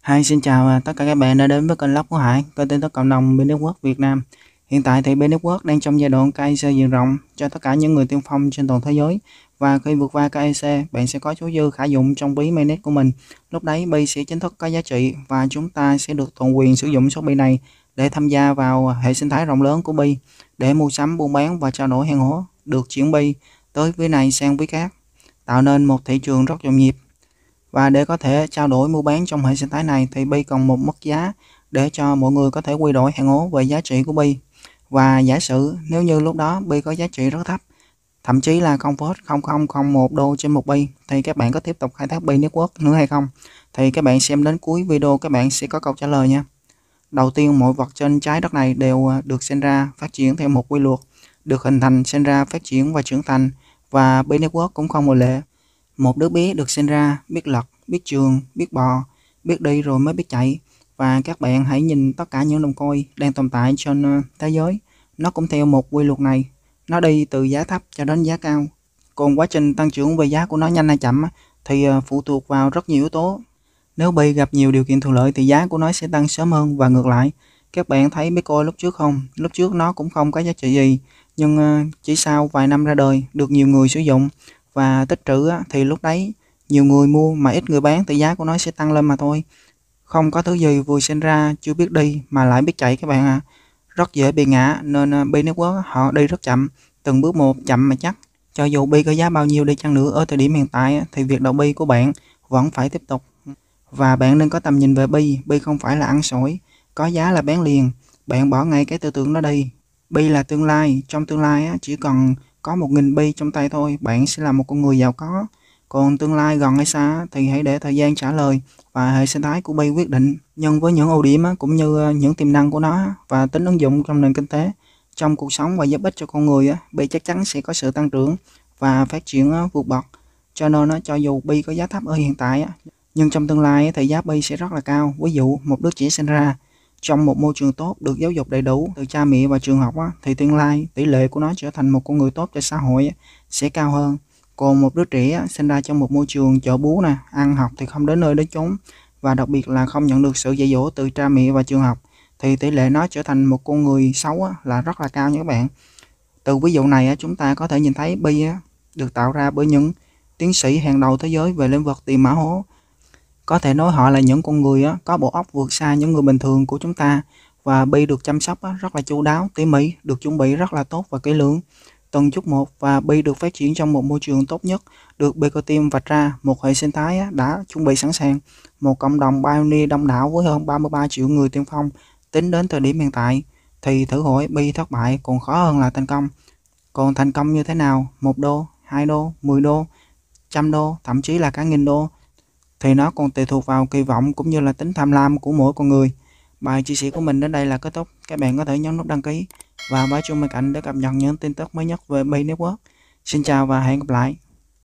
hai xin chào à, tất cả các bạn đã đến với kênh lóc của Hải, kênh tin tức cộng đồng bên Network Việt Nam. Hiện tại thì bên Network đang trong giai đoạn KIC diện rộng cho tất cả những người tiên phong trên toàn thế giới. Và khi vượt qua KIC, bạn sẽ có số dư khả dụng trong ví mainnet của mình. Lúc đấy bi sẽ chính thức có giá trị và chúng ta sẽ được toàn quyền sử dụng số bi này để tham gia vào hệ sinh thái rộng lớn của bi để mua sắm, buôn bán và trao đổi hàng hóa được chuyển bi tới ví này sang ví khác tạo nên một thị trường rất nhộn nhịp và để có thể trao đổi mua bán trong hệ sinh thái này thì Bi cần một mức giá để cho mọi người có thể quy đổi hạng ố về giá trị của Bi. Và giả sử nếu như lúc đó Bi có giá trị rất thấp, thậm chí là 0.0001 đô trên một Bi thì các bạn có tiếp tục khai thác Bi Network nữa hay không? Thì các bạn xem đến cuối video các bạn sẽ có câu trả lời nha. Đầu tiên mọi vật trên trái đất này đều à, được sinh ra phát triển theo một quy luật, được hình thành sinh ra phát triển và trưởng thành và Bi Network cũng không ngoại lệ. Một đứa bé được sinh ra biết lật, biết trường, biết bò, biết đi rồi mới biết chạy. Và các bạn hãy nhìn tất cả những đồng coi đang tồn tại trên ờ, thế giới. Nó cũng theo một quy luật này. Nó đi từ giá thấp cho đến giá cao. Còn quá trình tăng trưởng về giá của nó nhanh hay chậm thì ờ, phụ thuộc vào rất nhiều yếu tố. Nếu Bi gặp nhiều điều kiện thuận lợi thì giá của nó sẽ tăng sớm hơn và ngược lại. Các bạn thấy Bitcoin lúc trước không? Lúc trước nó cũng không có giá trị gì, nhưng ờ, chỉ sau vài năm ra đời, được nhiều người sử dụng và tích trữ thì lúc đấy nhiều người mua mà ít người bán thì giá của nó sẽ tăng lên mà thôi không có thứ gì vừa sinh ra chưa biết đi mà lại biết chạy các bạn ạ à. rất dễ bị ngã nên à, bi network họ đi rất chậm từng bước một chậm mà chắc cho dù bi có giá bao nhiêu đi chăng nữa ở thời điểm hiện tại thì việc đầu bi của bạn vẫn phải tiếp tục và bạn nên có tầm nhìn về bi bi không phải là ăn sổi có giá là bán liền bạn bỏ ngay cái tư tưởng đó đi bi là tương lai trong tương lai chỉ còn có 1.000 bi trong tay thôi, bạn sẽ là một con người giàu có. Còn tương lai gần hay xa thì hãy để thời gian trả lời và hệ sinh thái của bi quyết định nhân với những ưu điểm cũng như ờ, những tiềm năng của nó và tính ứng dụng trong nền kinh tế, trong cuộc sống và giúp ích cho con người, bi chắc chắn sẽ có sự tăng trưởng và phát triển ờ, vượt bậc. Cho nên cho dù bi có giá thấp ở hiện tại nhưng trong tương lai thì giá bi sẽ rất là cao. Ví dụ một đứa trẻ sinh ra trong một môi trường tốt được giáo dục đầy đủ từ cha mẹ và trường học á, thì tương lai tỷ lệ của nó trở thành một con người tốt cho xã hội á, sẽ cao hơn còn một đứa trẻ á, sinh ra trong một môi trường chợ búa nè ăn học thì không đến nơi đến chốn và đặc biệt là không nhận được sự dạy dỗ từ cha mẹ và trường học thì tỷ lệ nó trở thành một con người xấu á, là rất là cao nha các bạn từ ví dụ này á, chúng ta có thể nhìn thấy bi á, được tạo ra bởi những tiến sĩ hàng đầu thế giới về lĩnh vực tiền mã hóa có thể nói họ là những con người có bộ óc vượt xa những người bình thường của chúng ta và Bi được chăm sóc rất là chu đáo, tỉ mỉ, được chuẩn bị rất là tốt và kỹ lưỡng. Từng chút một và Bi được phát triển trong một môi trường tốt nhất, được Beco Team vạch ra một hệ sinh thái đã chuẩn bị sẵn sàng, một cộng đồng pioneer đông đảo với hơn 33 triệu người tiên phong tính đến thời điểm hiện tại thì thử hỏi Bi thất bại còn khó hơn là thành công. Còn thành công như thế nào? một đô, hai đô, 10 đô, trăm đô, thậm chí là cả nghìn đô thì nó còn tùy thuộc vào kỳ vọng cũng như là tính tham lam của mỗi con người. Bài chia sẻ của mình đến đây là kết thúc. Các bạn có thể nhấn nút đăng ký và bấm chuông bên cạnh để cập nhật những tin tức mới nhất về Bi Network. Xin chào và hẹn gặp lại.